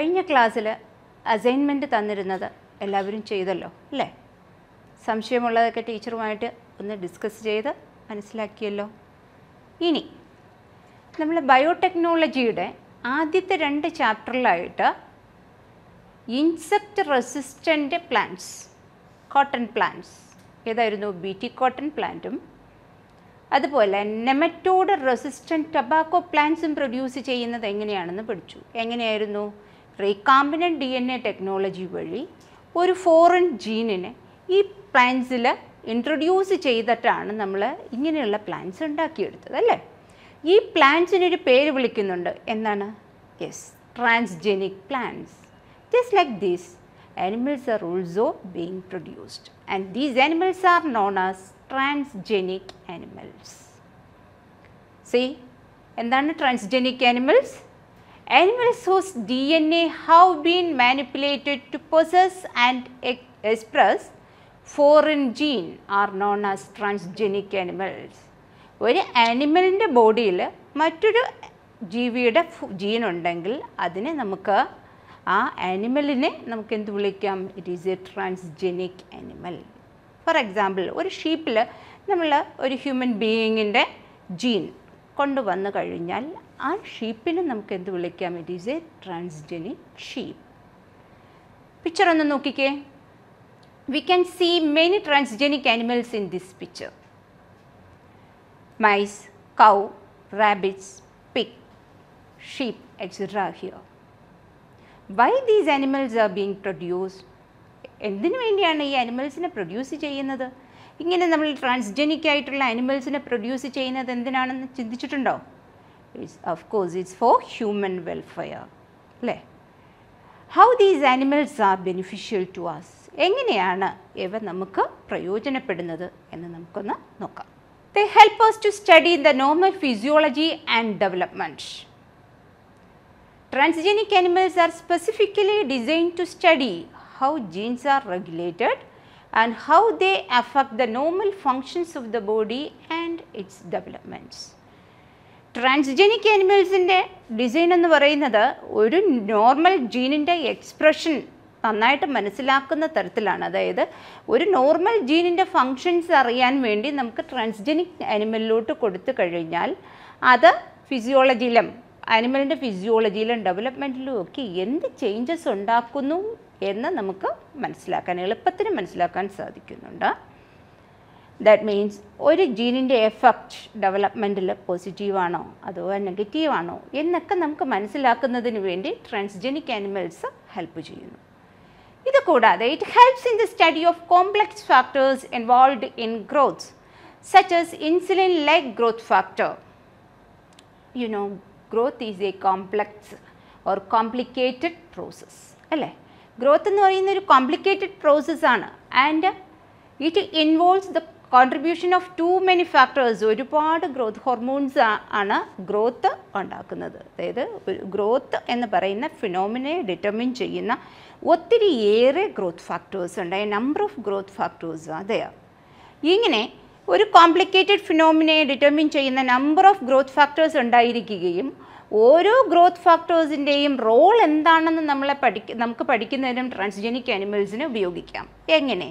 കഴിഞ്ഞ ക്ലാസ്സിൽ അസൈൻമെൻ്റ് തന്നിരുന്നത് എല്ലാവരും ചെയ്തല്ലോ അല്ലേ സംശയമുള്ളതൊക്കെ ടീച്ചറുമായിട്ട് ഒന്ന് ഡിസ്കസ് ചെയ്ത് മനസ്സിലാക്കിയല്ലോ ഇനി നമ്മൾ ബയോടെക്നോളജിയുടെ ആദ്യത്തെ രണ്ട് ചാപ്റ്ററിലായിട്ട് insect resistant plants cotton plants ഏതായിരുന്നു ടി കോട്ടൺ പ്ലാന്റും അതുപോലെ നെമറ്റോഡ് റെസിസ്റ്റൻറ്റ് ടൊബാക്കോ പ്ലാന്റ്സും പ്രൊഡ്യൂസ് ചെയ്യുന്നത് എങ്ങനെയാണെന്ന് പഠിച്ചു എങ്ങനെയായിരുന്നു recombinant D N A technology വഴി ഒരു ഫോറിൻ ജീനിനെ ഈ പ്ലാന്റ്സിൽ ഇൻട്രൊഡ്യൂസ് ചെയ്തിട്ടാണ് നമ്മൾ ഇങ്ങനെയുള്ള പ്ലാന്റ്സ് ഉണ്ടാക്കിയെടുത്തത് അല്ലേ ഈ പ്ലാന്റ്സിനൊരു പേര് വിളിക്കുന്നുണ്ട് എന്താണ് yes transgenic plants just like these animals are also being produced and these animals are known as transgenic animals See, എന്താണ് transgenic animals animals whose DNA have been manipulated to possess and express foreign gene are known as transgenic animals. ഒരു ആനിമലിൻ്റെ ബോഡിയിൽ മറ്റൊരു ജീവിയുടെ gene ഉണ്ടെങ്കിൽ അതിനെ നമുക്ക് ആ ആനിമലിനെ നമുക്ക് എന്ത് വിളിക്കാം it is a transgenic animal for example ഒരു ഷീപ്പിൽ നമ്മൾ ഒരു ഹ്യൂമൻ ബീയിങ്ങിൻ്റെ ജീൻ കൊണ്ടുവന്നു കഴിഞ്ഞാൽ ആ ഷീപ്പിനെ നമുക്ക് എന്ത് വിളിക്കാം it is a transgenic sheep picture ഒന്ന് നോക്കിക്കേ we can see many transgenic animals in this picture mice cow rabbits pig sheep etcetera here why these animals are being produced എന്തിനു വേണ്ടിയാണ് ഈ ആനിമൽസിനെ പ്രൊഡ്യൂസ് ചെയ്യുന്നത് ഇങ്ങനെ നമ്മൾ ട്രാൻസ്ജനിക് ആയിട്ടുള്ള ആനിമൽസിനെ പ്രൊഡ്യൂസ് ചെയ്യുന്നത് എന്തിനാണെന്ന് ചിന്തിച്ചിട്ടുണ്ടോ It's, of course, it is for human welfare അല്ലേ how these animals are beneficial to us എങ്ങനെയാണ് ഇവ us to study the normal physiology and development. Transgenic animals are specifically designed to study how genes are regulated and how they affect the normal functions of the body and its developments. Transgenic ആനിമൽസിൻ്റെ design എന്ന് പറയുന്നത് ഒരു normal ജീനിൻ്റെ expression നന്നായിട്ട് മനസ്സിലാക്കുന്ന തരത്തിലാണ് അതായത് ഒരു normal ജീനിൻ്റെ functions അറിയാൻ വേണ്ടി നമുക്ക് ട്രാൻസ്ജെനിക് ആനിമലിലോട്ട് കൊടുത്തു കഴിഞ്ഞാൽ അത് ഫിസിയോളജിയിലും ആനിമലിൻ്റെ ഫിസിയോളജിയിലും ഡെവലപ്മെൻറ്റിലും ഒക്കെ എന്ത് ചേഞ്ചസ് ഉണ്ടാക്കുന്നു എന്ന് നമുക്ക് മനസ്സിലാക്കാൻ എളുപ്പത്തിന് മനസ്സിലാക്കാൻ സാധിക്കുന്നുണ്ട് ദാറ്റ് മീൻസ് ഒരു ജീനിൻ്റെ എഫക്റ്റ് ഡെവലപ്മെൻറ്റിൽ പോസിറ്റീവാണോ അതോ നെഗറ്റീവാണോ എന്നൊക്കെ നമുക്ക് മനസ്സിലാക്കുന്നതിന് വേണ്ടി ട്രാൻസ്ജെനിക് ആനിമൽസ് ഹെൽപ്പ് ചെയ്യുന്നു ഇത് കൂടാതെ it helps in the study of complex factors involved in growths such as insulin like growth factor you know growth is a complex or complicated process അല്ലേ ഗ്രോത്ത് എന്ന് പറയുന്ന ഒരു കോംപ്ലിക്കേറ്റഡ് പ്രോസസ്സാണ് and it involves the contribution of too many factors ഒരുപാട് growth hormones ആണ് growth ഉണ്ടാക്കുന്നത് അതായത് growth എന്ന് പറയുന്ന ഫിനോമിനെ ഡിറ്റർമിൻ ചെയ്യുന്ന ഒത്തിരി ഏറെ ഗ്രോത്ത് ഫാക്ടേഴ്സ് ഉണ്ട് നമ്പർ ഓഫ് ഗ്രോത്ത് ഫാക്ടേഴ്സ് അതെയാ ഇങ്ങനെ ഒരു കോംപ്ലിക്കേറ്റഡ് ഫിനോമിനെ ഡിറ്റർമിൻ ചെയ്യുന്ന നമ്പർ ഓഫ് ഗ്രോത്ത് ഫാക്ടേഴ്സ് ഉണ്ടായിരിക്കുകയും ഓരോ ഗ്രോത്ത് ഫാക്ടേഴ്സിൻ്റെയും റോൾ എന്താണെന്ന് നമ്മളെ പഠിക്ക നമുക്ക് പഠിക്കുന്നതിനും ട്രാൻസ്ജെനിക് അനിമൽസിനെ ഉപയോഗിക്കാം എങ്ങനെ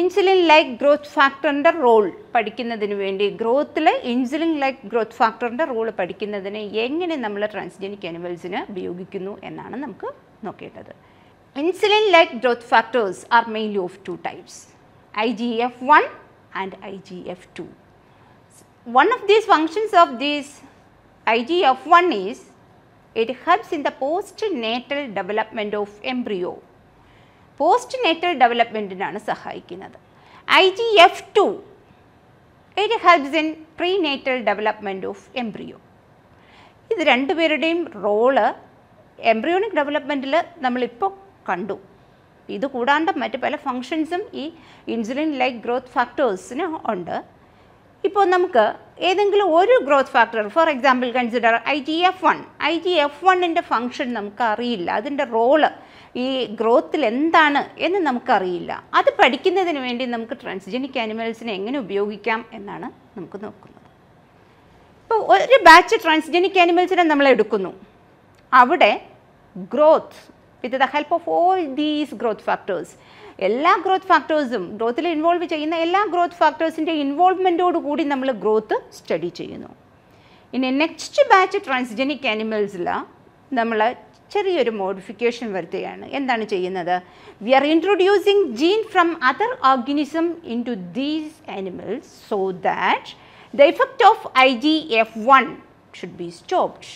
ഇൻസുലിൻ ലൈക്ക് ഗ്രോത്ത് ഫാക്ടറിൻ്റെ റോൾ പഠിക്കുന്നതിന് വേണ്ടി ഗ്രോത്തിൽ ഇൻസുലിൻ ലൈക്ക് ഗ്രോത്ത് ഫാക്ടറിൻ്റെ റോൾ പഠിക്കുന്നതിന് എങ്ങനെ നമ്മൾ ട്രാൻസ്ജെനിക് അനിമൽസിന് ഉപയോഗിക്കുന്നു എന്നാണ് നമുക്ക് നോക്കേണ്ടത് insulin like growth factors are mainly of two types I G F one and I G F two of these I G F one IGF1 it it helps in the postnatal development of embryo postnatal ഡെവലപ്മെൻറ്റിനാണ് സഹായിക്കുന്നത് I G F two it helps in prenatal development of embryo ഇത് രണ്ടുപേരുടെയും role embryonic ഡെവലപ്മെൻറ്റിൽ നമ്മളിപ്പോൾ കണ്ടു ഇത് കൂടാണ്ട് മറ്റ് പല ഫങ്ഷൻസും ഈ ഇൻസുലിൻ ലൈക്ക് ഗ്രോത്ത് ഫാക്ടേഴ്സിന് ഉണ്ട് ഇപ്പോൾ നമുക്ക് ഏതെങ്കിലും ഒരു growth factor for example consider I G F one I G F വണ്ണിൻ്റെ ഫങ്ഷൻ നമുക്ക് അറിയില്ല അതിൻ്റെ റോള് ഈ ഗ്രോത്തിൽ എന്താണ് എന്ന് നമുക്കറിയില്ല അത് പഠിക്കുന്നതിന് വേണ്ടി നമുക്ക് ട്രാൻസ്ജെനിക് ആനിമൽസിനെ എങ്ങനെ ഉപയോഗിക്കാം എന്നാണ് നമുക്ക് നോക്കുന്നത് ഇപ്പോൾ ഒരു ബാച്ച് ട്രാൻസ്ജെനിക് ആനിമൽസിനെ നമ്മൾ എടുക്കുന്നു അവിടെ growth with the help of all these growth factors എല്ലാ ഗ്രോത്ത് ഫാക്ടേഴ്സും ഗ്രോത്തിൽ ഇൻവോൾവ് ചെയ്യുന്ന എല്ലാ ഗ്രോത്ത് ഫാക്ടേഴ്സിൻ്റെ ഇൻവോൾവ്മെൻറ്റോട് കൂടി നമ്മൾ ഗ്രോത്ത് സ്റ്റഡി ചെയ്യുന്നു ഇനി നെക്സ്റ്റ് ബാച്ച് ട്രാൻസ്ജെനിക് ആനിമൽസിൽ നമ്മൾ ചെറിയൊരു മോഡിഫിക്കേഷൻ വരുത്തുകയാണ് എന്താണ് ചെയ്യുന്നത് we are introducing gene from other organism into these animals so that the effect of I G F one should be stopped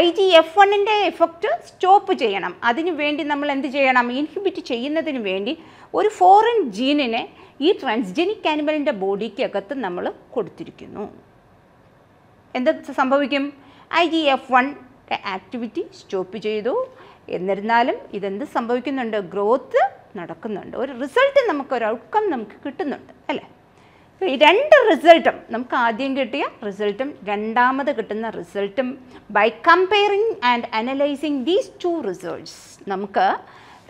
I G F വണ്ണിൻ്റെ effect stop ചെയ്യണം അതിനു വേണ്ടി നമ്മൾ എന്ത് ചെയ്യണം ഇൻഹിബിറ്റ് ചെയ്യുന്നതിന് വേണ്ടി ഒരു ഫോറിൻ ജീനിനെ ഈ ട്രാൻസ്ജെനിക് ആനിമലിൻ്റെ ബോഡിക്ക് അകത്ത് നമ്മൾ കൊടുത്തിരിക്കുന്നു എന്ത് സംഭവിക്കും ഐ ജി എഫ് വൺ ഒക്കെ ആക്ടിവിറ്റി സ്റ്റോപ്പ് ചെയ്തു എന്നിരുന്നാലും ഇതെന്ത് സംഭവിക്കുന്നുണ്ട് ഗ്രോത്ത് നടക്കുന്നുണ്ട് ഒരു റിസൾട്ട് നമുക്ക് ഒരു ഔട്ട്കം നമുക്ക് കിട്ടുന്നുണ്ട് അല്ലേ ഈ രണ്ട് റിസൾട്ടും നമുക്ക് ആദ്യം കിട്ടിയ റിസൾട്ടും രണ്ടാമത് കിട്ടുന്ന റിസൾട്ടും by comparing and analysing these two results നമുക്ക്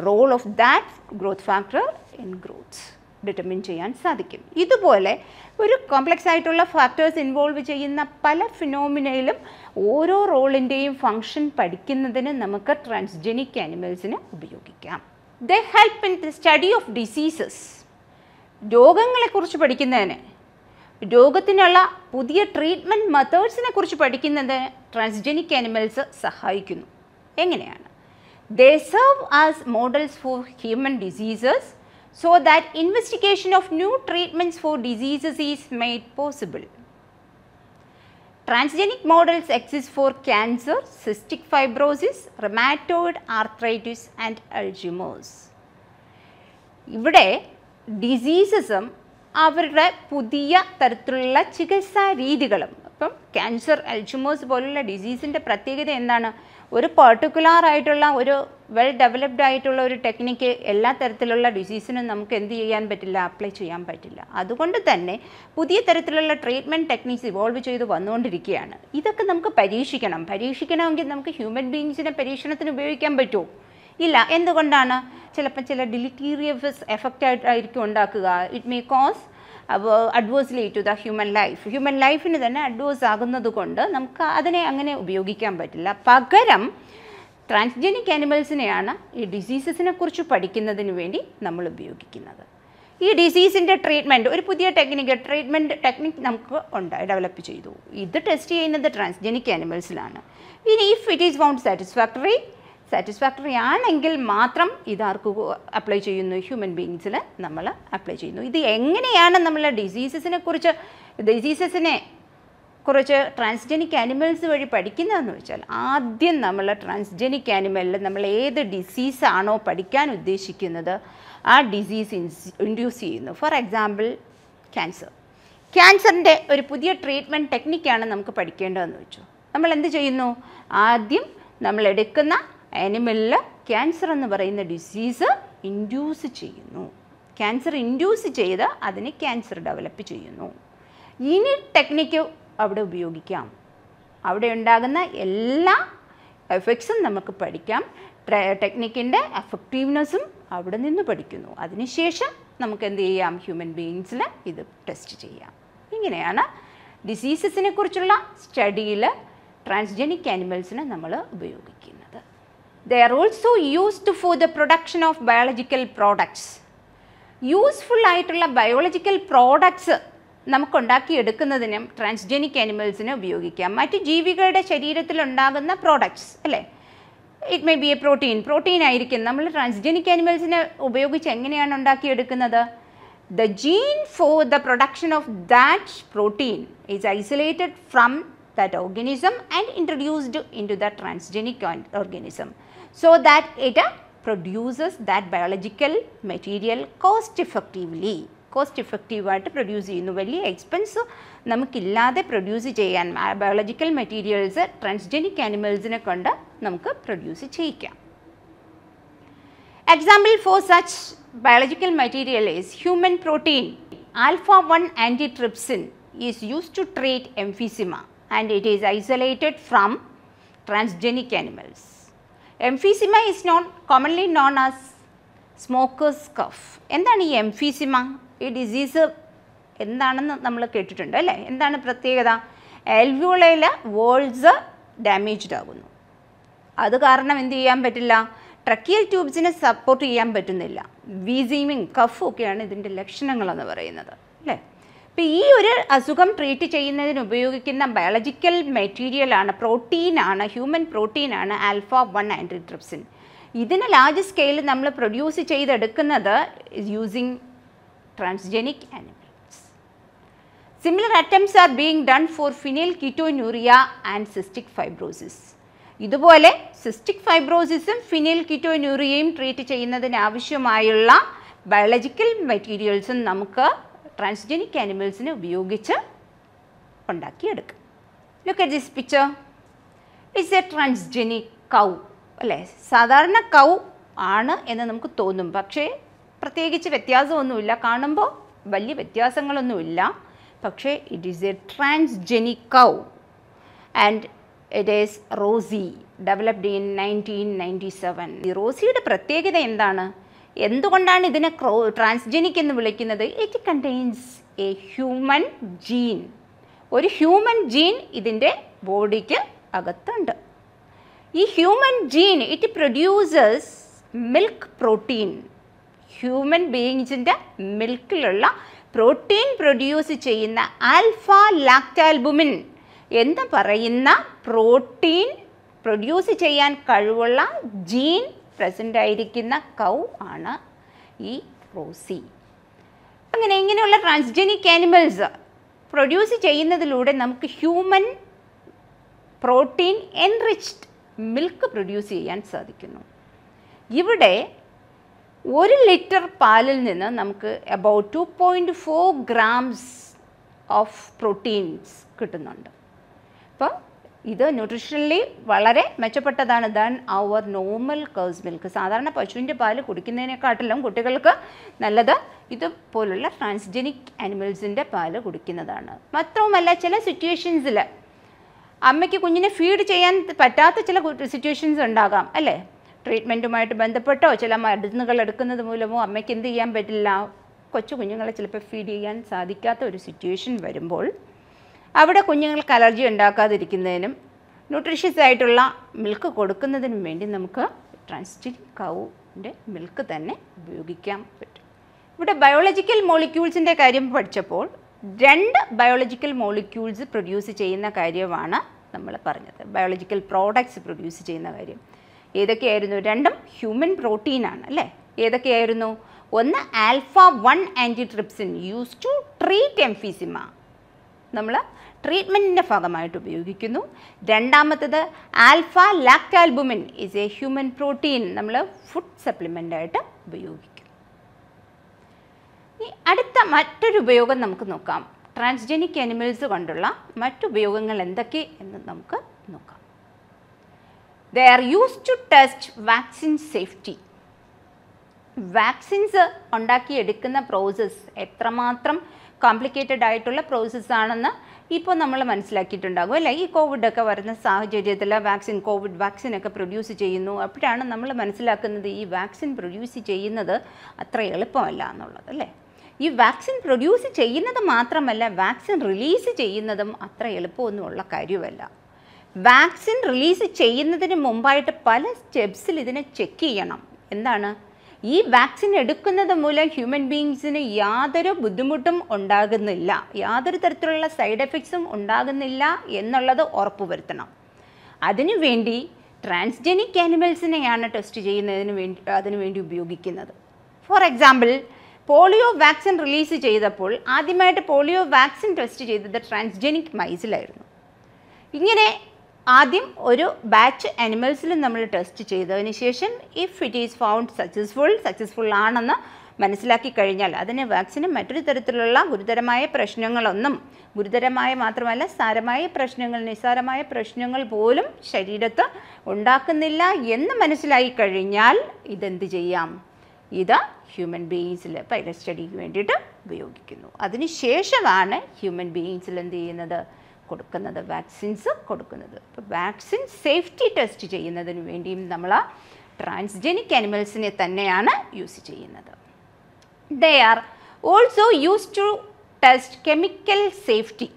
role of that growth factor in growth determine ചെയ്യാൻ സാധിക്കും ഇതുപോലെ ഒരു കോംപ്ലക്സ് ആയിട്ടുള്ള ഫാക്ടേഴ്സ് ഇൻവോൾവ് ചെയ്യുന്ന പല ഫിനോമിനയിലും ഓരോ റോളിൻ്റെയും ഫങ്ഷൻ പഠിക്കുന്നതിന് നമുക്ക് ട്രാൻസ്ജെനിക് ആനിമൽസിന് ഉപയോഗിക്കാം the help in the study of diseases രോഗങ്ങളെക്കുറിച്ച് പഠിക്കുന്നതിന് രോഗത്തിനുള്ള പുതിയ ട്രീറ്റ്മെൻറ്റ് മെത്തേഡ്സിനെ കുറിച്ച് പഠിക്കുന്നതിന് ട്രാൻസ്ജെനിക് ആനിമൽസ് സഹായിക്കുന്നു എങ്ങനെയാണ് they serve as models for human diseases so that investigation of new treatments for diseases is made possible. Transgenic models exist for cancer, cystic fibrosis, rheumatoid arthritis and Alzheimer's. ഇവിടെ ഡിസീസസും അവരുടെ പുതിയ തരത്തിലുള്ള ചികിത്സാ രീതികളും ഇപ്പം cancer അൽജുമേഴ്സ് പോലുള്ള ഡിസീസിൻ്റെ പ്രത്യേകത എന്താണ് ഒരു പെർട്ടിക്കുലർ ആയിട്ടുള്ള ഒരു വെൽ ഡെവലപ്ഡ് ആയിട്ടുള്ള ഒരു ടെക്നിക്ക് എല്ലാ തരത്തിലുള്ള ഡിസീസിനും നമുക്ക് എന്ത് ചെയ്യാൻ പറ്റില്ല അപ്ലൈ ചെയ്യാൻ പറ്റില്ല അതുകൊണ്ട് തന്നെ പുതിയ തരത്തിലുള്ള ട്രീറ്റ്മെൻറ്റ് ടെക്നിക്സ് ഇവോൾവ് ചെയ്ത് വന്നുകൊണ്ടിരിക്കുകയാണ് ഇതൊക്കെ നമുക്ക് പരീക്ഷിക്കണം പരീക്ഷിക്കണമെങ്കിൽ നമുക്ക് ഹ്യൂമൻ ബീങ്സിനെ പരീക്ഷണത്തിന് ഉപയോഗിക്കാൻ പറ്റുമോ ഇല്ല എന്തുകൊണ്ടാണ് ചിലപ്പോൾ ചില ഡിലിറ്റീരിയസ് എഫക്റ്റ് ആയിട്ടായിരിക്കും ഉണ്ടാക്കുക it may cause adverse to the human life human ലൈഫിന് തന്നെ അഡ്വേഴ്സ് ആകുന്നത് കൊണ്ട് നമുക്ക് അതിനെ അങ്ങനെ ഉപയോഗിക്കാൻ പറ്റില്ല പകരം ട്രാൻസ്ജെനിക് ആനിമൽസിനെയാണ് ഈ ഡിസീസസിനെ കുറിച്ച് പഠിക്കുന്നതിന് വേണ്ടി നമ്മൾ ഉപയോഗിക്കുന്നത് ഈ ഡിസീസിൻ്റെ ട്രീറ്റ്മെൻറ്റ് ഒരു പുതിയ ടെക്നിക്ക് ട്രീറ്റ്മെൻറ്റ് ടെക്നിക്ക് നമുക്ക് ഉണ്ട് ഡെവലപ്പ് ചെയ്തു ഇത് ടെസ്റ്റ് ചെയ്യുന്നത് ട്രാൻസ്ജെനിക് ആനിമൽസിലാണ് ഇനി if it is found satisfactory satisfactory ആണെങ്കിൽ മാത്രം ഇതാർക്ക് അപ്ലൈ ചെയ്യുന്നു ഹ്യൂമൻ ബീങ്സിൽ നമ്മൾ അപ്ലൈ ചെയ്യുന്നു ഇത് എങ്ങനെയാണ് നമ്മൾ ഡിസീസസിനെ കുറിച്ച് ഡിസീസസിനെ കുറച്ച് ട്രാൻസ്ജെനിക് ആനിമൽസ് വഴി പഠിക്കുന്നതെന്ന് വെച്ചാൽ ആദ്യം നമ്മൾ ട്രാൻസ്ജെനിക് ആനിമലിൽ നമ്മൾ ഏത് ഡിസീസാണോ പഠിക്കാൻ ഉദ്ദേശിക്കുന്നത് ആ ഡിസീസ് ഇൻഡ്യൂസ് ചെയ്യുന്നു ഫോർ എക്സാമ്പിൾ ക്യാൻസർ ക്യാൻസറിൻ്റെ ഒരു പുതിയ ട്രീറ്റ്മെൻറ്റ് ടെക്നിക്കാണ് നമുക്ക് പഠിക്കേണ്ടതെന്ന് വെച്ചു നമ്മൾ എന്ത് ചെയ്യുന്നു ആദ്യം നമ്മൾ എടുക്കുന്ന ആനിമലിൽ ക്യാൻസർ എന്ന് പറയുന്ന ഡിസീസ് ഇൻഡ്യൂസ് ചെയ്യുന്നു ക്യാൻസർ ഇൻഡ്യൂസ് ചെയ്ത് അതിന് ക്യാൻസർ ഡെവലപ്പ് ചെയ്യുന്നു ഇനി ടെക്നിക്ക് അവിടെ ഉപയോഗിക്കാം അവിടെ ഉണ്ടാകുന്ന എല്ലാ എഫക്ട്സും നമുക്ക് പഠിക്കാം ടെക്നിക്കിൻ്റെ എഫക്റ്റീവ്നെസ്സും അവിടെ നിന്ന് പഠിക്കുന്നു അതിനുശേഷം നമുക്ക് എന്ത് ചെയ്യാം ഹ്യൂമൻ ബീയിങ്സിൽ ഇത് ടെസ്റ്റ് ചെയ്യാം ഇങ്ങനെയാണ് ഡിസീസസിനെ കുറിച്ചുള്ള സ്റ്റഡിയിൽ ട്രാൻസ്ജെനിക് ആനിമൽസിനെ നമ്മൾ ഉപയോഗിക്കുന്നത് they are also used for the production of biological products useful ആയിട്ടുള്ള ബയോളജിക്കൽ പ്രോഡക്ട്സ് നമുക്കുണ്ടാക്കിയെടുക്കുന്നതിനും ട്രാൻസ്ജെനിക് അനിമൽസിനെ ഉപയോഗിക്കാം മറ്റ് ജീവികളുടെ ശരീരത്തിലുണ്ടാകുന്ന പ്രോഡക്ട്സ് അല്ലേ it may be a protein protein ആയിരിക്കും നമ്മൾ ട്രാൻസ്ജെനിക് അനിമൽസിനെ ഉപയോഗിച്ച് എങ്ങനെയാണ് ഉണ്ടാക്കിയെടുക്കുന്നത് the gene for the production of that protein is isolated from that organism and introduced into the transgenic organism so that it produces that biological material cost effectively cost ഇഫക്റ്റീവായിട്ട് produce ചെയ്യുന്നു വലിയ expense നമുക്കില്ലാതെ produce ചെയ്യാൻ biological materials transgenic animals കൊണ്ട് നമുക്ക് produce ചെയ്യിക്കാം example for such biological material is human protein alpha one antitrypsin is use to treat emphysema and it is isolated from transgenic animals emphysema is known commonly known as smokers cough എന്താണ് ഈ എംഫീസിമ ഈ disease എന്താണെന്ന് നമ്മൾ കേട്ടിട്ടുണ്ട് അല്ലേ എന്താണ് പ്രത്യേകത എൽവ്യൂളയിൽ walls damaged ആകുന്നു അത് കാരണം എന്ത് ചെയ്യാൻ പറ്റില്ല ട്രക്കിയൽ ട്യൂബ്സിനെ സപ്പോർട്ട് ചെയ്യാൻ പറ്റുന്നില്ല വിസീമിങ് കഫും ഒക്കെയാണ് ഇതിൻ്റെ ലക്ഷണങ്ങളെന്ന് പറയുന്നത് അല്ലേ ഇപ്പം ഈ ഒരു അസുഖം ട്രീറ്റ് ചെയ്യുന്നതിന് ഉപയോഗിക്കുന്ന ബയോളജിക്കൽ മെറ്റീരിയലാണ് പ്രോട്ടീനാണ് ഹ്യൂമൻ പ്രോട്ടീനാണ് ആൽഫ വൺ ആൻറ്റിട്രിപ്സിൻ ഇതിനെ ലാർജ് സ്കെയിൽ നമ്മൾ പ്രൊഡ്യൂസ് ചെയ്തെടുക്കുന്നത് using transgenic animals. Similar attempts are being done for phenylketonuria and cystic fibrosis. ഇതുപോലെ സിസ്റ്റിക് ഫൈബ്രോസിസും ഫിനിൽ കിറ്റോന്യൂറിയയും ട്രീറ്റ് ചെയ്യുന്നതിനാവശ്യമായുള്ള ബയോളജിക്കൽ മെറ്റീരിയൽസും നമുക്ക് ട്രാൻസ്ജനിക് ആനിമൽസിന് ഉപയോഗിച്ച് ഉണ്ടാക്കിയെടുക്കാം look at this picture it's a transgenic cow അല്ലേ സാധാരണ കൗ ആണ് എന്ന് നമുക്ക് തോന്നും പക്ഷേ പ്രത്യേകിച്ച് വ്യത്യാസമൊന്നുമില്ല കാണുമ്പോൾ വലിയ വ്യത്യാസങ്ങളൊന്നുമില്ല പക്ഷേ it is a transgenic cow and it is Rosie developed in nineteen ninety seven ഈ റോസിയുടെ പ്രത്യേകത എന്താണ് എന്തുകൊണ്ടാണ് ഇതിനെ ക്രോ ട്രാൻസ്ജെനിക് എന്ന് വിളിക്കുന്നത് it contains a human gene ഒരു ഹ്യൂമൻ ജീൻ ഇതിൻ്റെ ബോഡിക്ക് അകത്തുണ്ട് ഈ human gene it produces milk protein human ബീയിങ്സിൻ്റെ മിൽക്കിലുള്ള പ്രോട്ടീൻ പ്രൊഡ്യൂസ് ചെയ്യുന്ന ആൽഫ ലാക്റ്റാൽബുമിൻ എന്ന് പറയുന്ന പ്രോട്ടീൻ പ്രൊഡ്യൂസ് ചെയ്യാൻ കഴിവുള്ള ജീൻ പ്രസൻ്റ് ആയിരിക്കുന്ന കൗ ആണ് ഈ റോസി അങ്ങനെ ഇങ്ങനെയുള്ള ട്രാൻസ്ജെനിക് ആനിമൽസ് പ്രൊഡ്യൂസ് ചെയ്യുന്നതിലൂടെ നമുക്ക് human protein enriched milk produce ചെയ്യാൻ സാധിക്കുന്നു ഇവിടെ ഒരു ലിറ്റർ പാലിൽ നിന്ന് നമുക്ക് about two point four grams of proteins കിട്ടുന്നുണ്ട് അപ്പോൾ ഇത് ന്യൂട്രീഷണലി വളരെ മെച്ചപ്പെട്ടതാണ് than our normal cow's milk സാധാരണ പശുവിൻ്റെ പാല് കുടിക്കുന്നതിനെക്കാട്ടിലും കുട്ടികൾക്ക് നല്ലത് ഇതുപോലുള്ള ട്രാൻസ്ജെനിക് ആനിമൽസിൻ്റെ പാല് കുടിക്കുന്നതാണ് മാത്രവുമല്ല ചില സിറ്റുവേഷൻസിൽ അമ്മയ്ക്ക് കുഞ്ഞിനെ ഫീഡ് ചെയ്യാൻ പറ്റാത്ത ചില സിറ്റുവേഷൻസ് ഉണ്ടാകാം അല്ലേ ട്രീറ്റ്മെൻറ്റുമായിട്ട് ബന്ധപ്പെട്ടോ ചില മരുന്നുകൾ എടുക്കുന്നത് മൂലമോ അമ്മയ്ക്ക് എന്ത് ചെയ്യാൻ പറ്റില്ല കൊച്ചു കുഞ്ഞുങ്ങളെ ചിലപ്പോൾ ഫീഡ് ചെയ്യാൻ സാധിക്കാത്ത ഒരു സിറ്റുവേഷൻ വരുമ്പോൾ അവിടെ കുഞ്ഞുങ്ങൾക്ക് അലർജി ഉണ്ടാക്കാതിരിക്കുന്നതിനും ന്യൂട്രീഷ്യസ് ആയിട്ടുള്ള മിൽക്ക് കൊടുക്കുന്നതിനും വേണ്ടി നമുക്ക് ട്രാൻസ്റ്റിക് കൗവിൻ്റെ മിൽക്ക് തന്നെ ഉപയോഗിക്കാൻ പറ്റും ഇവിടെ ബയോളജിക്കൽ മോളിക്യൂൾസിൻ്റെ കാര്യം പഠിച്ചപ്പോൾ രണ്ട് ബയോളജിക്കൽ മോളിക്യൂൾസ് പ്രൊഡ്യൂസ് ചെയ്യുന്ന കാര്യമാണ് നമ്മൾ പറഞ്ഞത് ബയോളജിക്കൽ പ്രോഡക്ട്സ് പ്രൊഡ്യൂസ് ചെയ്യുന്ന കാര്യം ഏതൊക്കെയായിരുന്നു രണ്ടും ഹ്യൂമൻ പ്രോട്ടീനാണ് അല്ലേ ഏതൊക്കെയായിരുന്നു ഒന്ന് alpha one antitrypsin use to treat emphysema നമ്മൾ ട്രീറ്റ്മെൻറ്റിൻ്റെ ഭാഗമായിട്ട് ഉപയോഗിക്കുന്നു രണ്ടാമത്തത് alpha albumin is a human protein നമ്മൾ ഫുഡ് സപ്ലിമെൻ്റായിട്ട് ഉപയോഗിക്കും ഇനി അടുത്ത മറ്റൊരു ഉപയോഗം നമുക്ക് നോക്കാം ട്രാൻസ്ജെനിക് അനിമൽസ് കൊണ്ടുള്ള മറ്റുപയോഗങ്ങൾ എന്തൊക്കെ എന്ന് നമുക്ക് നോക്കാം they are used to test vaccine safety. Vaccines ഉണ്ടാക്കിയെടുക്കുന്ന പ്രോസസ്സ് എത്രമാത്രം കോംപ്ലിക്കേറ്റഡ് ആയിട്ടുള്ള പ്രോസസ്സ് ആണെന്ന് ഇപ്പോൾ നമ്മൾ മനസ്സിലാക്കിയിട്ടുണ്ടാകും അല്ലേ ഈ കോവിഡ് ഒക്കെ വരുന്ന സാഹചര്യത്തിൽ വാക്സിൻ കോവിഡ് വാക്സിനൊക്കെ പ്രൊഡ്യൂസ് ചെയ്യുന്നു അപ്പോഴാണ് നമ്മൾ മനസ്സിലാക്കുന്നത് ഈ വാക്സിൻ പ്രൊഡ്യൂസ് ചെയ്യുന്നത് അത്ര എളുപ്പമല്ല എന്നുള്ളത് അല്ലേ ഈ വാക്സിൻ പ്രൊഡ്യൂസ് ചെയ്യുന്നത് മാത്രമല്ല വാക്സിൻ റിലീസ് ചെയ്യുന്നതും അത്ര എളുപ്പമൊന്നുമുള്ള കാര്യമല്ല വാക്സിൻ റിലീസ് ചെയ്യുന്നതിന് മുമ്പായിട്ട് പല സ്റ്റെപ്സിൽ ഇതിനെ ചെക്ക് ചെയ്യണം എന്താണ് ഈ വാക്സിൻ എടുക്കുന്നത് മൂലം ഹ്യൂമൻ ബീങ്സിന് യാതൊരു ബുദ്ധിമുട്ടും ഉണ്ടാകുന്നില്ല യാതൊരു തരത്തിലുള്ള സൈഡ് എഫക്ട്സും ഉണ്ടാകുന്നില്ല എന്നുള്ളത് ഉറപ്പുവരുത്തണം അതിനുവേണ്ടി ട്രാൻസ്ജെനിക് ആനിമൽസിനെയാണ് ടെസ്റ്റ് ചെയ്യുന്നതിന് വേണ്ടി അതിനുവേണ്ടി ഉപയോഗിക്കുന്നത് for example polio vaccine release ചെയ്തപ്പോൾ ആദ്യമായിട്ട് പോളിയോ വാക്സിൻ ടെസ്റ്റ് ചെയ്തത് ട്രാൻസ്ജെനിക് മൈസിലായിരുന്നു ഇങ്ങനെ ആദ്യം ഒരു ബാച്ച് അനിമൽസിൽ നമ്മൾ ടെസ്റ്റ് ചെയ്തതിന് ശേഷം if it is found successful successful ആണെന്ന് മനസ്സിലാക്കി കഴിഞ്ഞാൽ അതിന് വാക്സിന് മറ്റൊരു തരത്തിലുള്ള ഗുരുതരമായ പ്രശ്നങ്ങളൊന്നും ഗുരുതരമായ മാത്രമല്ല സാരമായ പ്രശ്നങ്ങൾ നിസ്സാരമായ പ്രശ്നങ്ങൾ പോലും ശരീരത്ത് ഉണ്ടാക്കുന്നില്ല എന്ന് മനസ്സിലായി കഴിഞ്ഞാൽ ഇതെന്ത് ചെയ്യാം ഇത് ഹ്യൂമൻ ബീയിങ്സിൽ പൈലറ്റ് സ്റ്റഡിക്ക് വേണ്ടിയിട്ട് ഉപയോഗിക്കുന്നു അതിനുശേഷമാണ് ഹ്യൂമൻ ബീയിങ്സിൽ എന്ത് ചെയ്യുന്നത് കൊടുക്കുന്നത് വാക്സിൻസ് കൊടുക്കുന്നത് അപ്പോൾ വാക്സിൻ സേഫ്റ്റി ടെസ്റ്റ് ചെയ്യുന്നതിന് വേണ്ടിയും നമ്മൾ ട്രാൻസ്ജെനിക് അനിമൽസിനെ തന്നെയാണ് യൂസ് ചെയ്യുന്നത് they are also use to test chemical safety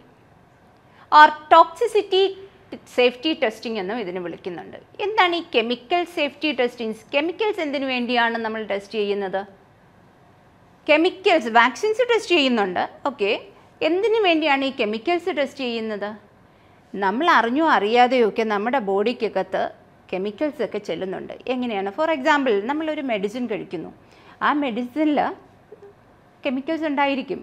or toxicity safety testing എന്നും ഇതിന് വിളിക്കുന്നുണ്ട് എന്താണ് ഈ കെമിക്കൽ സേഫ്റ്റി ടെസ്റ്റിംഗ് കെമിക്കൽസ് എന്തിനു വേണ്ടിയാണ് നമ്മൾ ടെസ്റ്റ് ചെയ്യുന്നത് കെമിക്കൽസ് വാക്സിൻസ് ടെസ്റ്റ് ചെയ്യുന്നുണ്ട് ഓക്കെ എന്തിനു വേണ്ടിയാണ് ഈ കെമിക്കൽസ് ടെസ്റ്റ് ചെയ്യുന്നത് നമ്മൾ അറിഞ്ഞോ അറിയാതെയോ ഒക്കെ നമ്മുടെ ബോഡിക്കകത്ത് കെമിക്കൽസ് ഒക്കെ ചെല്ലുന്നുണ്ട് എങ്ങനെയാണ് ഫോർ എക്സാമ്പിൾ നമ്മളൊരു മെഡിസിൻ കഴിക്കുന്നു ആ മെഡിസിനിൽ കെമിക്കൽസ് ഉണ്ടായിരിക്കും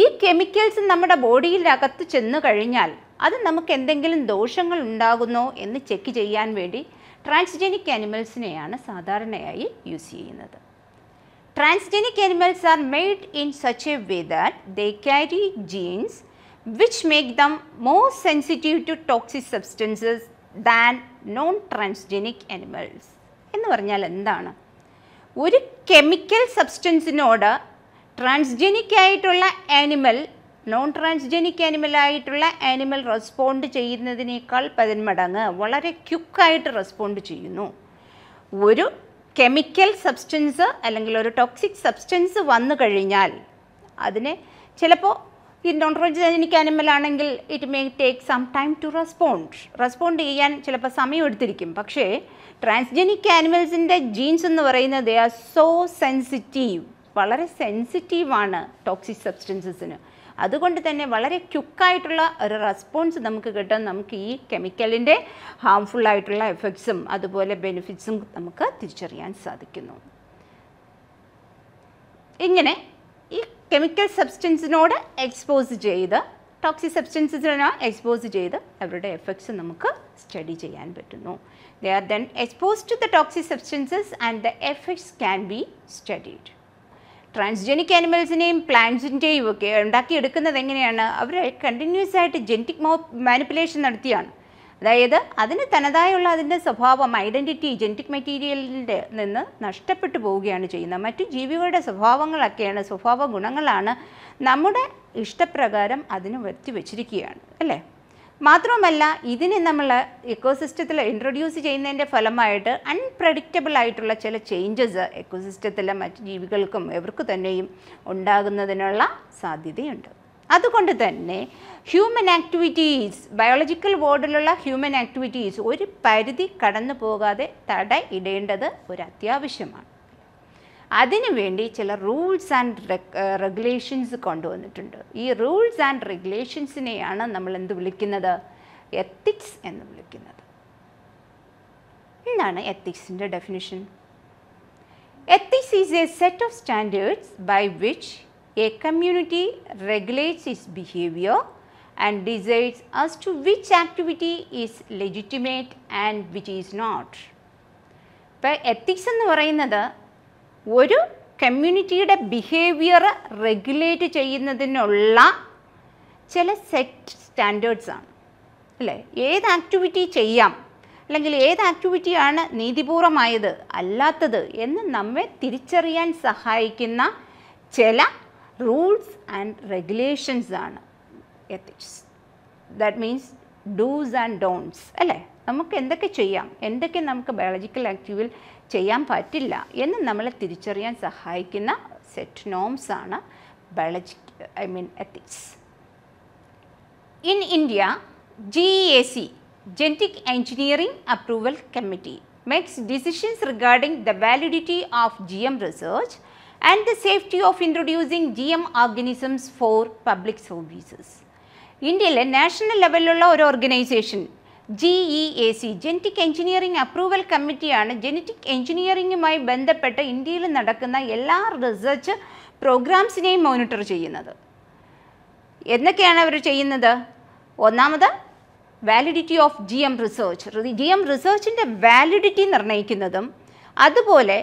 ഈ കെമിക്കൽസ് നമ്മുടെ ബോഡിയിലകത്ത് ചെന്ന് കഴിഞ്ഞാൽ അത് നമുക്ക് എന്തെങ്കിലും ദോഷങ്ങൾ ഉണ്ടാകുന്നോ എന്ന് ചെക്ക് ചെയ്യാൻ വേണ്ടി ട്രാൻസ്ജെനിക് ആനിമൽസിനെയാണ് സാധാരണയായി യൂസ് ചെയ്യുന്നത് Transgenic animals are made in such a way that they carry genes which make them more sensitive to toxic substances than non-transgenic animals. എന്ന് പറഞ്ഞാൽ എന്താണ് ഒരു കെമിക്കൽ സബ്സ്റ്റൻസിനോട് ട്രാൻസ്ജെനിക് ആയിട്ടുള്ള animal non transgenic animal. Animal respond ചെയ്യുന്നതിനേക്കാൾ പതിന്മടങ്ങ് വളരെ ക്യുക്കായിട്ട് respond ചെയ്യുന്നു ഒരു കെമിക്കൽ സബ്സ്റ്റൻസ് അല്ലെങ്കിൽ ഒരു ടോക്സിക് സബ്സ്റ്റൻസ് വന്നു കഴിഞ്ഞാൽ അതിനെ ചിലപ്പോൾ ഈ നോൺ റോജനിക് ആനിമൽ ആണെങ്കിൽ it may take some time to respond respond ചെയ്യാൻ ചിലപ്പോൾ സമയം എടുത്തിരിക്കും പക്ഷേ ട്രാൻസ്ജെനിക് ആനിമൽസിൻ്റെ ജീൻസ് എന്ന് പറയുന്നത് ദേ ആർ സോ സെൻസിറ്റീവ് വളരെ സെൻസിറ്റീവാണ് ടോക്സിക് സബ്സ്റ്റൻസസിന് അതുകൊണ്ട് തന്നെ വളരെ ക്യുക്കായിട്ടുള്ള ഒരു റെസ്പോൺസ് നമുക്ക് കിട്ടാൻ നമുക്ക് ഈ കെമിക്കലിൻ്റെ ഹാംഫുൾ ആയിട്ടുള്ള എഫക്ട്സും അതുപോലെ ബെനിഫിറ്റ്സും നമുക്ക് തിരിച്ചറിയാൻ സാധിക്കുന്നു ഇങ്ങനെ ഈ കെമിക്കൽ സബ്സ്റ്റൻസിനോട് എക്സ്പോസ് ചെയ്ത് ടോക്സി സബ്സ്റ്റൻസസിനെ എക്സ്പോസ് ചെയ്ത് അവരുടെ എഫക്ട്സ് നമുക്ക് സ്റ്റഡി ചെയ്യാൻ പറ്റുന്നു they are then expose to the toxic substances and the effects can be studied transgenic ആനിമൽസിനെയും പ്ലാന്റ്സിൻ്റെയും ഒക്കെ ഉണ്ടാക്കിയെടുക്കുന്നത് എങ്ങനെയാണ് അവർ കണ്ടിന്യൂസ് ആയിട്ട് ജെനറ്റിക് മോ മാനിപ്പുലേഷൻ നടത്തിയാണ് അതായത് അതിന് തനതായുള്ള അതിൻ്റെ സ്വഭാവം ഐഡൻറ്റിറ്റി ജെനറ്റിക് മെറ്റീരിയലിൻ്റെ നിന്ന് നഷ്ടപ്പെട്ടു പോവുകയാണ് ചെയ്യുന്നത് മറ്റു ജീവികളുടെ സ്വഭാവങ്ങളൊക്കെയാണ് സ്വഭാവ ഗുണങ്ങളാണ് നമ്മുടെ ഇഷ്ടപ്രകാരം അതിന് വരുത്തി വച്ചിരിക്കുകയാണ് അല്ലേ മാത്രവുമല്ല ഇതിനെ നമ്മൾ എക്കോസിസ്റ്റത്തിൽ ഇൻട്രൊഡ്യൂസ് ചെയ്യുന്നതിൻ്റെ ഫലമായിട്ട് അൺപ്രഡിക്റ്റബിൾ ആയിട്ടുള്ള ചില ചേഞ്ചസ് എക്കോസിസ്റ്റത്തിലെ മറ്റ് ജീവികൾക്കും എവർക്ക് തന്നെയും ഉണ്ടാകുന്നതിനുള്ള സാധ്യതയുണ്ട് അതുകൊണ്ട് തന്നെ ഹ്യൂമൻ ആക്ടിവിറ്റീസ് ബയോളജിക്കൽ വേർഡിലുള്ള ഹ്യൂമൻ ആക്ടിവിറ്റീസ് ഒരു പരിധി കടന്നു പോകാതെ തടയിടേണ്ടത് ഒരു അത്യാവശ്യമാണ് അതിനുവേണ്ടി ചില റൂൾസ് ആൻഡ് റെഗുലേഷൻസ് കൊണ്ടുവന്നിട്ടുണ്ട് ഈ റൂൾസ് ആൻഡ് റെഗുലേഷൻസിനെയാണ് നമ്മൾ എന്ത് വിളിക്കുന്നത് എത്തിക്സ് എന്ന് വിളിക്കുന്നത് എന്താണ് എത്തിക്സിൻ്റെ definition ethics is a set of standards by which a community regulates its behaviour and decides as to which activity is legitimate and which is not ഇപ്പം എത്തിക്സ് എന്ന് പറയുന്നത് ഒരു കമ്മ്യൂണിറ്റിയുടെ ബിഹേവിയർ റെഗുലേറ്റ് ചെയ്യുന്നതിനുള്ള ചില സെറ്റ് സ്റ്റാൻഡേർഡ്സാണ് അല്ലേ ഏത് ആക്ടിവിറ്റി ചെയ്യാം അല്ലെങ്കിൽ ഏത് ആക്ടിവിറ്റിയാണ് നീതിപൂർവമായത് അല്ലാത്തത് എന്ന് നമ്മെ തിരിച്ചറിയാൻ സഹായിക്കുന്ന ചില റൂൾസ് ആൻഡ് റെഗുലേഷൻസ് ആണ് ethics that means dos and don'ts അല്ലേ നമുക്ക് എന്തൊക്കെ ചെയ്യാം എന്തൊക്കെ നമുക്ക് ബയോളജിക്കൽ ആക്റ്റീവിൽ ചെയ്യാൻ പറ്റില്ല എന്ന് നമ്മളെ തിരിച്ചറിയാൻ സഹായിക്കുന്ന സെറ്റ് നോംസ് ആണ് biology I mean ethics in India G A C genetic engineering approval committee makes decisions regarding the validity of G M research and the safety of introducing G M organisms for public services ഇന്ത്യയിലെ national ലെവലിലുള്ള ഒരു organisation G E A C genetic engineering approval കമ്മിറ്റിയാണ് genetic എഞ്ചിനീയറിംഗുമായി ബന്ധപ്പെട്ട് ഇന്ത്യയിൽ നടക്കുന്ന എല്ലാ research പ്രോഗ്രാംസിനെയും monitor ചെയ്യുന്നത് എന്തൊക്കെയാണ് അവർ ചെയ്യുന്നത് ഒന്നാമത് validity of G M research G M റിസർച്ചിൻ്റെ വാലിഡിറ്റി നിർണ്ണയിക്കുന്നതും അതുപോലെ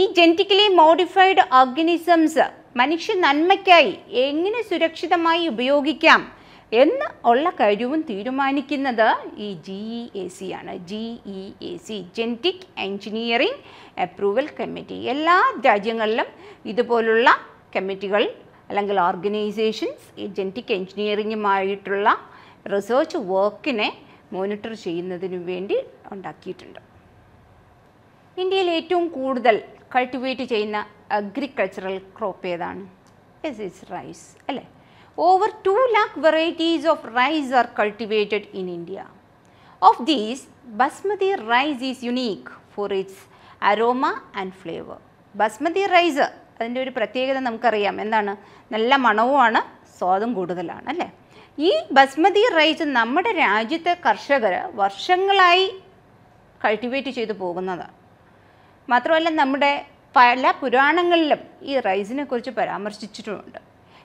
ഈ ജനറ്റിക്കലി മോഡിഫൈഡ് ഓർഗനിസംസ് മനുഷ്യ നന്മയ്ക്കായി എങ്ങനെ സുരക്ഷിതമായി ഉപയോഗിക്കാം എന്ന് ഉള്ള കഴിവും തീരുമാനിക്കുന്നത് ഈ ജി ഇ എ സി ആണ് G E A C genetic engineering approval committee എല്ലാ രാജ്യങ്ങളിലും ഇതുപോലുള്ള കമ്മിറ്റികൾ അല്ലെങ്കിൽ ഓർഗനൈസേഷൻസ് ഈ ജെൻറ്റിക് എൻജിനീയറിങ്ങുമായിട്ടുള്ള റിസർച്ച് വർക്കിനെ മോണിറ്റർ ചെയ്യുന്നതിനു വേണ്ടി ഉണ്ടാക്കിയിട്ടുണ്ട് ഇന്ത്യയിൽ ഏറ്റവും കൂടുതൽ കൾട്ടിവേറ്റ് ചെയ്യുന്ന അഗ്രികൾച്ചറൽ ക്രോപ്പ് ഏതാണ് ഇസ് ഇസ് റൈസ് അല്ലേ over 2 lakh varieties of rice are cultivated in India. Of these, basmati rice is unique for its aroma and flavor. Basmati rice അതിൻ്റെ ഒരു പ്രത്യേകത നമുക്കറിയാം എന്താണ് നല്ല മണവുമാണ് സ്വാദും കൂടുതലാണ് അല്ലേ ഈ ബസ്മതി റൈസ് നമ്മുടെ രാജ്യത്തെ കർഷകർ വർഷങ്ങളായി കൾട്ടിവേറ്റ് ചെയ്തു പോകുന്നതാണ് മാത്രമല്ല നമ്മുടെ പല പുരാണങ്ങളിലും ഈ റൈസിനെ കുറിച്ച് പരാമർശിച്ചിട്ടുമുണ്ട്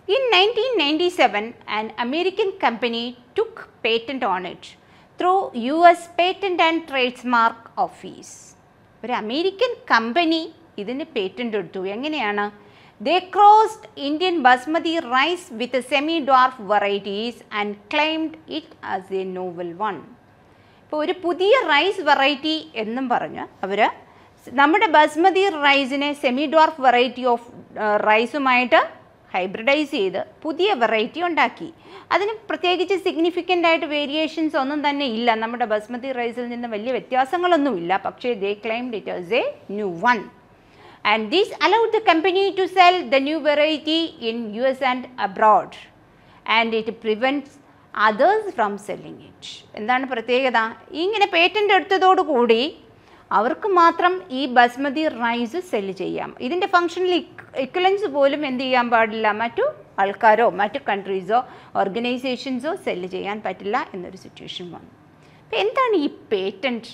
In 1997, an American company took patent on it through US Patent and Trademark Office. ഒരു അമേരിക്കൻ കമ്പനി ഇതിന് പേറ്റൻ്റ് എടുത്തു എങ്ങനെയാണ് they crossed Indian basmati rice with semi dwarf varieties and claimed it as a novel one ഇപ്പോൾ ഒരു പുതിയ rice variety എന്നും പറഞ്ഞ് അവർ നമ്മുടെ ബസ്മതി റൈസിനെ സെമി ഡ്വാർഫ് വെറൈറ്റി ഓഫ് റൈസുമായിട്ട് ഹൈബ്രിഡൈസ് ചെയ്ത് പുതിയ വെറൈറ്റി ഉണ്ടാക്കി അതിന് പ്രത്യേകിച്ച് സിഗ്നിഫിക്കൻ്റ് ആയിട്ട് വേരിയേഷൻസ് ഒന്നും തന്നെ ഇല്ല നമ്മുടെ ബസ്മതി റൈസിൽ നിന്ന് വലിയ വ്യത്യാസങ്ങളൊന്നുമില്ല പക്ഷേ they claimed it as a new one and these allowed the company to sell the new variety in U S and abroad and it prevents others from selling it എന്താണ് പ്രത്യേകത ഇങ്ങനെ പേറ്റൻ്റ് എടുത്തതോടുകൂടി അവർക്ക് മാത്രം ഈ ബസ്മതി റൈസ് സെല്ല് ചെയ്യാം ഇതിൻ്റെ ഫംഗ്ഷനിൽ ഇക്വലൻസ് പോലും എന്ത് ചെയ്യാൻ പാടില്ല മറ്റു ആൾക്കാരോ മറ്റു കൺട്രീസോ ഓർഗനൈസേഷൻസോ സെല്ല് ചെയ്യാൻ പറ്റില്ല എന്നൊരു സിറ്റുവേഷൻ വന്നു അപ്പോൾ എന്താണ് ഈ patent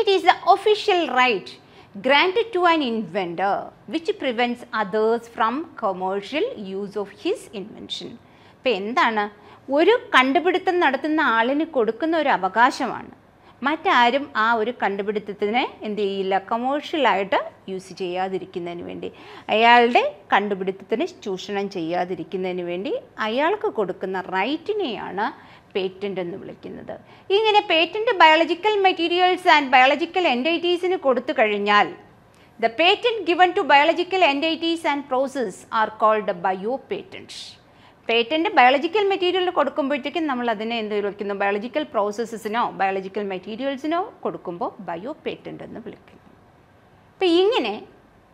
it is the official right granted to an inventor which prevents others from commercial use of his invention. അപ്പം എന്താണ് ഒരു കണ്ടുപിടുത്തം നടത്തുന്ന ആളിന് കൊടുക്കുന്ന ഒരു അവകാശമാണ് മറ്റാരും ആ ഒരു കണ്ടുപിടുത്തത്തിന് എന്ത് ചെയ്യില്ല കമേഴ്ഷ്യലായിട്ട് യൂസ് ചെയ്യാതിരിക്കുന്നതിന് വേണ്ടി അയാളുടെ കണ്ടുപിടുത്തത്തിന് ചൂഷണം ചെയ്യാതിരിക്കുന്നതിന് വേണ്ടി അയാൾക്ക് കൊടുക്കുന്ന റൈറ്റിനെയാണ് പേറ്റൻ്റ് എന്ന് വിളിക്കുന്നത് ഇങ്ങനെ patent biological materials and biological എൻറ്റൈറ്റീസിന് കൊടുത്തു കഴിഞ്ഞാൽ the patent given to biological entities and process are called bio patent patent biological material കൊടുക്കുമ്പോഴത്തേക്കും നമ്മൾ അതിനെ എന്ത് വിളിക്കുന്നു ബയോളജിക്കൽ പ്രോസസ്സസിനോ ബയോളജിക്കൽ മെറ്റീരിയൽസിനോ കൊടുക്കുമ്പോൾ ബയോ പേറ്റൻ്റ് എന്ന് വിളിക്കുന്നു അപ്പോൾ ഇങ്ങനെ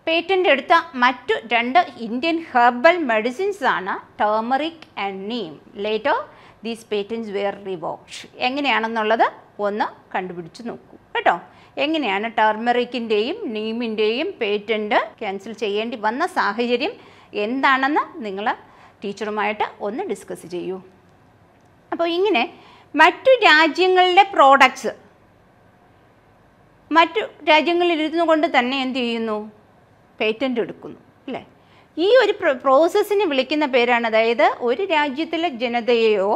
പേറ്റൻ്റ് എടുത്ത മറ്റു രണ്ട് ഇന്ത്യൻ ഹെർബൽ മെഡിസിൻസ് ആണ് turmeric and neem later these patents were revoked എങ്ങനെയാണെന്നുള്ളത് ഒന്ന് കണ്ടുപിടിച്ച് നോക്കൂ കേട്ടോ എങ്ങനെയാണ് ടേർമറിക്കിൻ്റെയും നീമിൻ്റെയും പേറ്റൻറ്റ് ക്യാൻസൽ ചെയ്യേണ്ടി വന്ന സാഹചര്യം എന്താണെന്ന് നിങ്ങൾ ടീച്ചറുമായിട്ട് ഒന്ന് ഡിസ്കസ് ചെയ്യൂ അപ്പോൾ ഇങ്ങനെ മറ്റു രാജ്യങ്ങളുടെ പ്രോഡക്ട്സ് മറ്റു രാജ്യങ്ങളിൽ കൊണ്ട് തന്നെ എന്ത് ചെയ്യുന്നു പേറ്റൻ്റ് എടുക്കുന്നു അല്ലേ ഈ ഒരു പ്രോസസ്സിന് വിളിക്കുന്ന പേരാണ് അതായത് ഒരു രാജ്യത്തിലെ ജനതയെയോ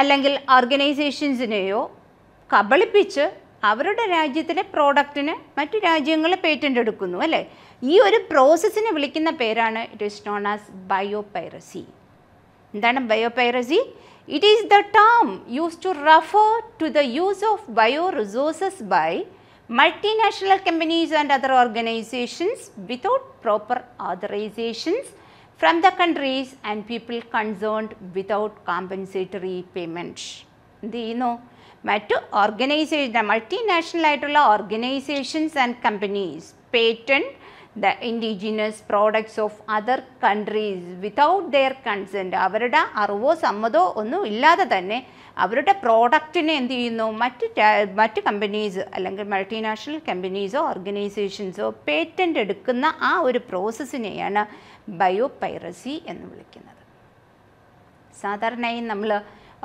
അല്ലെങ്കിൽ ഓർഗനൈസേഷൻസിനെയോ കബളിപ്പിച്ച് അവരുടെ രാജ്യത്തിലെ പ്രോഡക്റ്റിന് മറ്റു രാജ്യങ്ങൾ പേറ്റൻ്റ് എടുക്കുന്നു അല്ലേ ഈ ഒരു പ്രോസസ്സിനെ വിളിക്കുന്ന പേരാണ് it is known as biopiracy എന്താണ് biopiracy it is the term use to refer to the use of bio resources by multinational companies and other organizations without proper authorizations from the countries and people concerned without compensatory payment. എന്ത് ചെയ്യുന്നു മറ്റ് organisation multinational ആയിട്ടുള്ള organisations and companies patent the indigenous products of other countries without their consent അവരുടെ അറിവോ സമ്മതോ ഒന്നും ഇല്ലാതെ തന്നെ അവരുടെ പ്രോഡക്റ്റിനെ എന്ത് ചെയ്യുന്നു മറ്റ് മറ്റ് കമ്പനീസ് അല്ലെങ്കിൽ മൾട്ടിനാഷണൽ കമ്പനീസോ ഓർഗനൈസേഷൻസോ പേറ്റൻ്റ് എടുക്കുന്ന ആ ഒരു പ്രോസസ്സിനെയാണ് ബയോ പൈറസി എന്ന് വിളിക്കുന്നത് സാധാരണയായി നമ്മൾ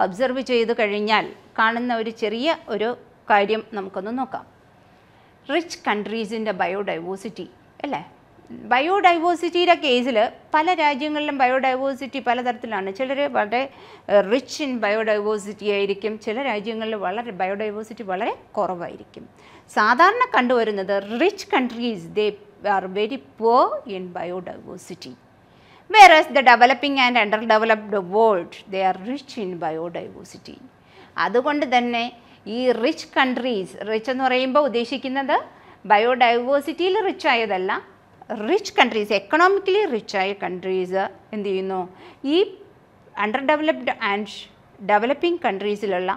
ഒബ്സർവ് ചെയ്ത് കഴിഞ്ഞാൽ കാണുന്ന ഒരു ചെറിയ ഒരു കാര്യം നമുക്കൊന്ന് നോക്കാം റിച്ച് കൺട്രീസിൻ്റെ ബയോഡൈവേഴ്സിറ്റി അല്ലേ ബയോഡൈവേഴ്സിറ്റിയുടെ കേസിൽ പല രാജ്യങ്ങളിലും ബയോഡൈവേഴ്സിറ്റി പലതരത്തിലാണ് ചിലർ വളരെ റിച്ച് ഇൻ ബയോഡൈവേഴ്സിറ്റി ആയിരിക്കും ചില രാജ്യങ്ങളിൽ വളരെ ബയോഡൈവേഴ്സിറ്റി വളരെ കുറവായിരിക്കും സാധാരണ കണ്ടുവരുന്നത് rich countries they are very poor in biodiversity whereas the developing and under developed world they are rich in biodiversity അതുകൊണ്ട് തന്നെ ഈ റിച്ച് കൺട്രീസ് റിച്ച് എന്ന് പറയുമ്പോൾ ഉദ്ദേശിക്കുന്നത് ബയോഡൈവേഴ്സിറ്റിയിൽ റിച്ച് ആയതല്ല റിച്ച് കൺട്രീസ് എക്കണോമിക്കലി റിച്ച് ആയ കൺട്രീസ് എന്ത് ചെയ്യുന്നു ഈ അണ്ടർ ഡെവലപ്ഡ് ആൻഡ് ഡെവലപ്പിംഗ് കൺട്രീസിലുള്ള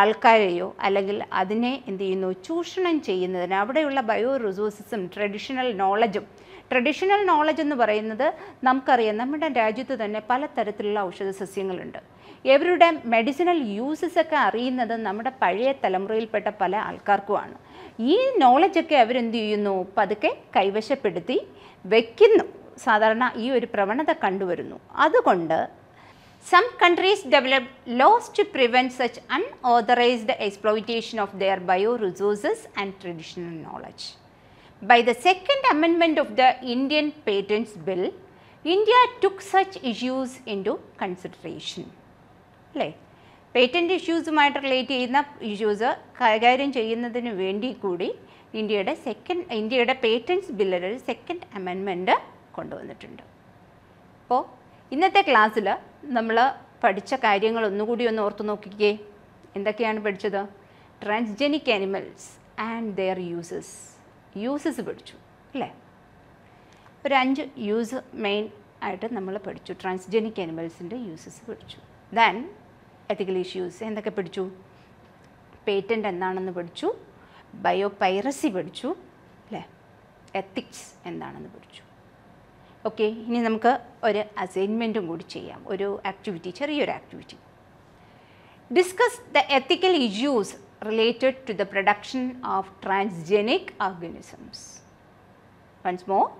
ആൾക്കാരെയോ അല്ലെങ്കിൽ അതിനെ എന്ത് ചെയ്യുന്നു ചൂഷണം ചെയ്യുന്നതിന് അവിടെയുള്ള ബയോ റിസോഴ്സസും ട്രഡീഷണൽ നോളജും ട്രഡീഷണൽ നോളജ് എന്ന് പറയുന്നത് നമുക്കറിയാം നമ്മുടെ രാജ്യത്ത് തന്നെ പലതരത്തിലുള്ള ഔഷധ സസ്യങ്ങളുണ്ട് ഇവരുടെ മെഡിസിനൽ യൂസസ് ഒക്കെ അറിയുന്നത് നമ്മുടെ പഴയ തലമുറയിൽപ്പെട്ട പല ആൾക്കാർക്കുമാണ് ഈ നോളജൊക്കെ അവരെന്ത് ചെയ്യുന്നു പതുക്കെ കൈവശപ്പെടുത്തി വയ്ക്കുന്നു സാധാരണ ഈ ഒരു പ്രവണത കണ്ടുവരുന്നു അതുകൊണ്ട് some countries develop laws to prevent such unauthorised exploitation of their bio resources and traditional knowledge By the second amendment of the Indian Patents Bill, India took such issues into consideration. അല്ലേ patent ഇഷ്യൂസുമായിട്ട് relate ചെയ്യുന്ന issues കൈകാര്യം ചെയ്യുന്നതിന് വേണ്ടി കൂടി ഇന്ത്യയുടെ second ഇന്ത്യയുടെ patents ബില്ലിൽ ഒരു സെക്കൻഡ് അമെൻമെൻറ്റ് കൊണ്ടുവന്നിട്ടുണ്ട് അപ്പോൾ ഇന്നത്തെ ക്ലാസ്സിൽ നമ്മൾ പഠിച്ച കാര്യങ്ങൾ ഒന്നുകൂടി ഒന്ന് ഓർത്തു നോക്കിക്കേ എന്തൊക്കെയാണ് പഠിച്ചത് transgenic animals and their uses uses പഠിച്ചു അല്ലേ ഒരു അഞ്ച് യൂസ് മെയിൻ ആയിട്ട് നമ്മൾ പഠിച്ചു ട്രാൻസ്ജെനിക് അനിമൽസിൻ്റെ യൂസസ് പഠിച്ചു ദെൻ എത്തിക്കൽ ഇഷ്യൂസ് എന്തൊക്കെ പഠിച്ചു പേറ്റൻ്റ് എന്താണെന്ന് പഠിച്ചു ബയോ പൈറസി പഠിച്ചു അല്ലേ എത്തിക്സ് എന്താണെന്ന് പഠിച്ചു ഓക്കെ ഇനി നമുക്ക് ഒരു അസൈൻമെൻറ്റും കൂടി ചെയ്യാം ഒരു ആക്ടിവിറ്റി ചെറിയൊരു activity discuss the ethical issues related to the production of transgenic organisms. Once more,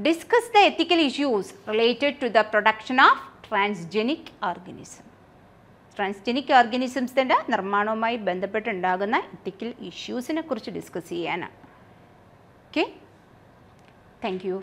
discuss the ethical issues related to the production of transgenic organism. organisms ഓർഗനിസംസിൻ്റെ നിർമ്മാണവുമായി ബന്ധപ്പെട്ടുണ്ടാകുന്ന ethical ഇഷ്യൂസിനെ കുറിച്ച് discuss ചെയ്യാനാണ് Okay. Thank you.